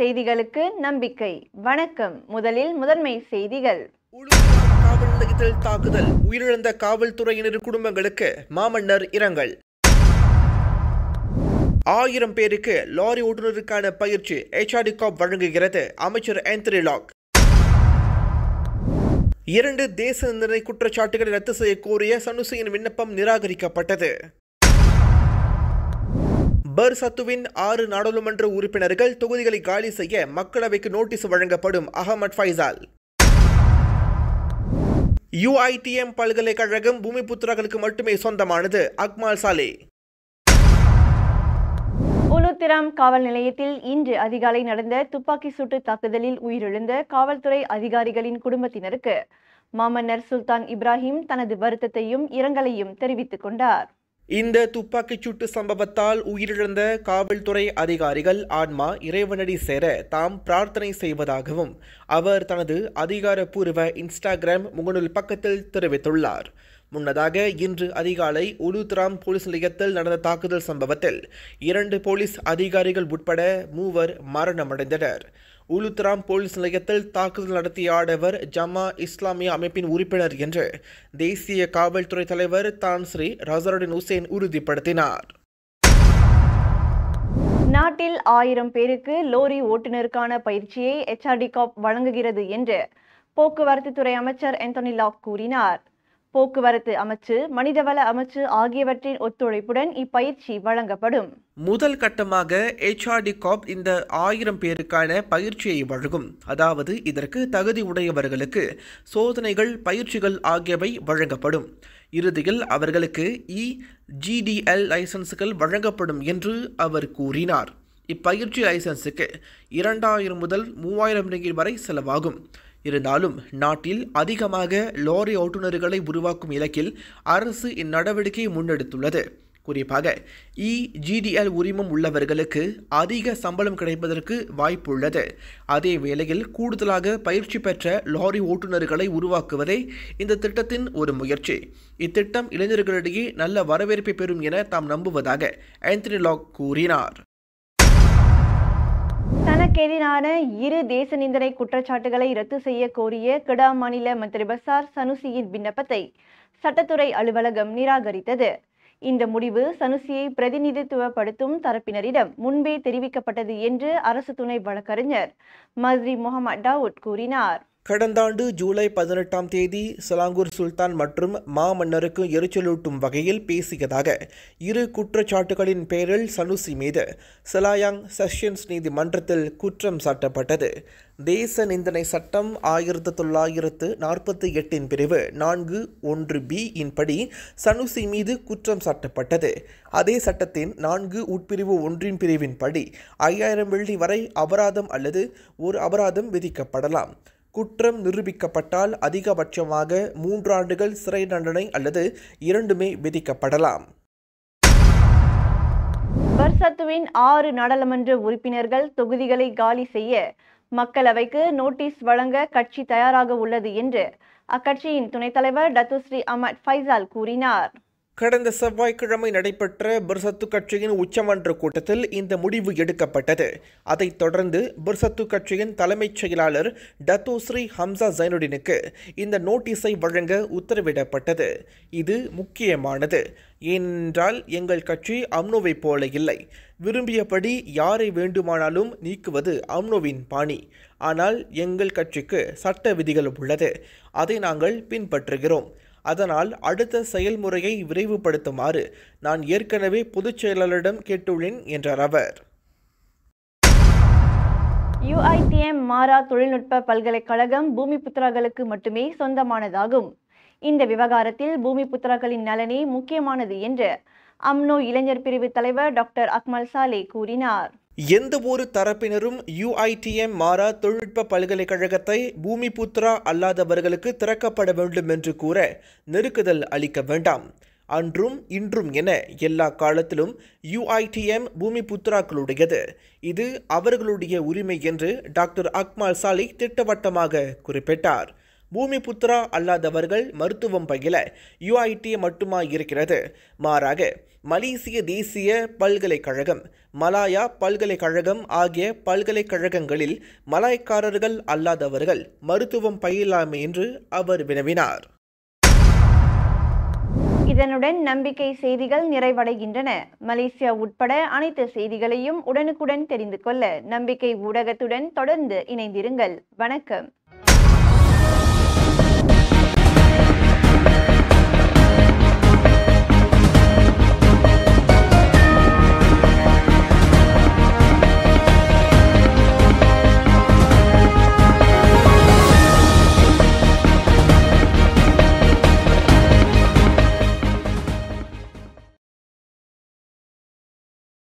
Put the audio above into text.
செய்திகளுக்கு நம்பிக்கை வணக்கம் முதலில் முதன்மை செய்திகள் காவல் நிலையத்தில் தாக்குதல் உயிரிழந்த காவல்துறையினர் குடும்பங்களுக்கு மாமன்னர் இரங்கல் ஆயிரம் பேருக்கு லாரி ஓட்டுநருக்கான பயிற்சி எச்ஆர்டி காப் வழங்குகிறது அமைச்சர் ஆந்திரி லாக் இரண்டு தேச நிர்ணய குற்றச்சாட்டுகளை ரத்து செய்யக்கோரிய கோரிய விண்ணப்பம் நிராகரிக்கப்பட்டது பர்சத்துவின் ஆறு நாடாளுமன்ற உறுப்பினர்கள் தொகுதிகளை காலி செய்ய மக்களவைக்கு நோட்டீஸ் வழங்கப்படும் அகமத் ஃபைசால் யுஐடிஎம் பல்கலைக்கழகம் பூமி பூமிபுத்திராக்களுக்கு மட்டுமே சொந்தமானது அக்மால் சாலே உளுத்திரம் காவல் நிலையத்தில் இன்று அதிகாலை நடந்த துப்பாக்கி சூட்டு தாக்குதலில் உயிரிழந்த காவல்துறை அதிகாரிகளின் குடும்பத்தினருக்கு மாமன்னர் சுல்தான் இப்ராஹிம் தனது வருத்தத்தையும் இரங்கலையும் தெரிவித்துக் கொண்டார் இந்த துப்பாக்கிச் சூட்டு சம்பவத்தால் உயிரிழந்த காவல்துறை அதிகாரிகள் ஆன்மா இறைவனடி சேர தாம் பிரார்த்தனை செய்வதாகவும் அவர் தனது அதிகாரப்பூர்வ இன்ஸ்டாகிராம் முகநூல் பக்கத்தில் தெரிவித்துள்ளார் முன்னதாக இன்று அதிகாலை உலுத்ராம் போலீஸ் நிலையத்தில் நடந்த தாக்குதல் சம்பவத்தில் இரண்டு போலீஸ் அதிகாரிகள் உட்பட மூவர் மரணமடைந்தனர் உலுத்ராம் போலீஸ் நிலையத்தில் தாக்குதல் நடத்திய ஆடவர் ஜமா இஸ்லாமிய அமைப்பின் உறுப்பினர் என்று தேசிய காவல்துறை தலைவர் தான்ஸ்ரீ ரசருடன் உசேன் உறுதிப்படுத்தினார் நாட்டில் ஆயிரம் பேருக்கு லோரி ஓட்டுநருக்கான பயிற்சியை எச்ஆர்டி காப் வழங்குகிறது என்று போக்குவரத்து துறை அமைச்சர் என்டோனி லாக் கூறினார் போக்குவரத்து அமைச்சு மனிதவள அமைச்சு ஆகியவற்றின் ஒத்துழைப்புடன் இப்பயிற்சி வழங்கப்படும் முதல் கட்டமாக ஹெச்ஆர்டி காப் இந்த ஆயிரம் பேருக்கான பயிற்சியை வழங்கும் அதாவது இதற்கு தகுதி உடையவர்களுக்கு சோதனைகள் பயிற்சிகள் ஆகியவை வழங்கப்படும் இறுதியில் அவர்களுக்கு இ e ஜிடிஎல் லைசன்ஸுகள் வழங்கப்படும் என்று அவர் கூறினார் இப்பயிற்சி லைசன்ஸுக்கு இரண்டாயிரம் முதல் மூவாயிரம் ரிங்கில் வரை செலவாகும் இருந்தாலும் நாட்டில் அதிகமாக லாரி ஓட்டுநர்களை உருவாக்கும் இலக்கில் அரசு இந்நடவடிக்கையை முன்னெடுத்துள்ளது குறிப்பாக இஜிடிஎல் உரிமம் உள்ளவர்களுக்கு அதிக சம்பளம் கிடைப்பதற்கு வாய்ப்புள்ளது அதே வேளையில் கூடுதலாக பயிற்சி பெற்ற லாரி ஓட்டுநர்களை உருவாக்குவதே இந்த திட்டத்தின் ஒரு முயற்சி இத்திட்டம் இளைஞர்களிடையே நல்ல வரவேற்பை பெறும் என தாம் நம்புவதாக ஆந்தனி லாக் கூறினார் இலங்கைக்கு எதிரான இரு தேச நிந்தனை குற்றச்சாட்டுகளை ரத்து செய்ய கோரிய கெடா மாநில மந்திரி பசார் சனுசியின் விண்ணப்பத்தை சட்டத்துறை அலுவலகம் நிராகரித்தது இந்த முடிவு சனுசியை பிரதிநிதித்துவப்படுத்தும் தரப்பினரிடம் முன்பே தெரிவிக்கப்பட்டது என்று அரசு துணை வழக்கறிஞர் மஸ்ரி முகமது டவுட் கூறினார் கடந்த ஆண்டு ஜூலை பதினெட்டாம் தேதி சலாங்கூர் சுல்தான் மற்றும் மாமன்னருக்கு எரிச்சலூட்டும் வகையில் பேசியதாக இரு குற்றச்சாட்டுகளின் பேரில் சனுசி மீது சலாயாங் செஷன்ஸ் நீதிமன்றத்தில் குற்றம் சாட்டப்பட்டது தேச நிந்தனை சட்டம் ஆயிரத்து தொள்ளாயிரத்து நாற்பத்தி எட்டின் பிரிவு நான்கு ஒன்று பி இன்படி சனுசி மீது குற்றம் சாட்டப்பட்டது அதே சட்டத்தின் நான்கு உட்பிரிவு ஒன்றின் பிரிவின்படி ஐயாயிரம் வெள்ளி வரை அபராதம் அல்லது ஒரு அபராதம் விதிக்கப்படலாம் குற்றம் நிரூபிக்கப்பட்டால் அதிகபட்சமாக மூன்றாண்டுகள் சிறை தண்டனை அல்லது இரண்டுமே விதிக்கப்படலாம் வர்சத்துவின் ஆறு நாடாளுமன்ற உறுப்பினர்கள் தொகுதிகளை காலி செய்ய மக்களவைக்கு நோட்டீஸ் வழங்க கட்சி தயாராக உள்ளது என்று அக்கட்சியின் துணைத் தலைவர் டத்துஸ்ரீ அமட் ஃபைசால் கூறினார் கடந்த செவ்வாய்க்கிழமை நடைபெற்ற பிர்சத்து கட்சியின் உச்சமன்ற கூட்டத்தில் இந்த முடிவு எடுக்கப்பட்டது அதைத் தொடர்ந்து பிர்சத்து கட்சியின் தலைமைச் செயலாளர் டத்தோஸ்ரீ ஹம்சா ஜைனுடினுக்கு இந்த நோட்டீஸை வழங்க உத்தரவிடப்பட்டது இது முக்கியமானது ஏனென்றால் எங்கள் கட்சி அம்னோவை போல இல்லை விரும்பியபடி யாரை வேண்டுமானாலும் நீக்குவது அம்னோவின் பாணி ஆனால் எங்கள் கட்சிக்கு சட்ட விதிகள் உள்ளது அதை நாங்கள் பின்பற்றுகிறோம் அதனால் அடுத்த செயல்முறையை விரைவுபடுத்துமாறு நான் ஏற்கனவே பொதுச் செயலாளரிடம் கேட்டுள்ளேன் என்றார் அவர் யுஐடிஎம் மாரா தொழில்நுட்ப பல்கலைக்கழகம் பூமி புத்திராக்களுக்கு மட்டுமே சொந்தமானதாகும் இந்த விவகாரத்தில் பூமி புத்திராக்களின் நலனே முக்கியமானது என்று அம்னோ இளைஞர் பிரிவு தலைவர் டாக்டர் அக்மல் சாலே கூறினார் எந்த ஒரு தரப்பினரும் யுஐடிஎம் மாறா தொழில்நுட்ப பல்கலைக்கழகத்தை பூமிபுத்ரா அல்லாதவர்களுக்கு திறக்கப்பட வேண்டும் என்று கூற நெருக்குதல் அளிக்க வேண்டாம் அன்றும் இன்றும் என எல்லா காலத்திலும் யுஐடிஎம் பூமிபுத்ராக்களுடையது இது அவர்களுடைய உரிமை என்று டாக்டர் அக்மால் சாலிக் திட்டவட்டமாக குறிப்பிட்டார் பூமி புத்திரா அல்லாதவர்கள் மருத்துவம் பயில யுஐடி மட்டுமா இருக்கிறது மாறாக மலேசிய தேசிய பல்கலைக்கழகம் மலாயா பல்கலைக்கழகம் ஆகிய பல்கலைக்கழகங்களில் மலாய்க்காரர்கள் அல்லாதவர்கள் மருத்துவம் பயிலாம் என்று அவர் வினவினார் இதனுடன் நம்பிக்கை செய்திகள் நிறைவடைகின்றன மலேசியா உட்பட அனைத்து செய்திகளையும் உடனுக்குடன் தெரிந்து கொள்ள நம்பிக்கை ஊடகத்துடன் தொடர்ந்து இணைந்திருங்கள் வணக்கம்